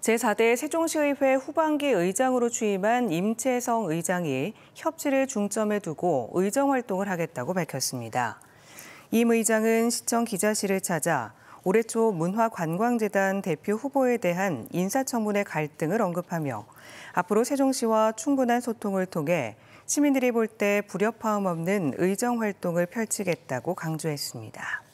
제4대 세종시의회 후반기 의장으로 취임한 임채성 의장이 협치를 중점에 두고 의정 활동을 하겠다고 밝혔습니다. 임 의장은 시청 기자실을 찾아 올해 초 문화관광재단 대표 후보에 대한 인사청문회 갈등을 언급하며 앞으로 세종시와 충분한 소통을 통해 시민들이 볼 때 불협화음 없는 의정 활동을 펼치겠다고 강조했습니다.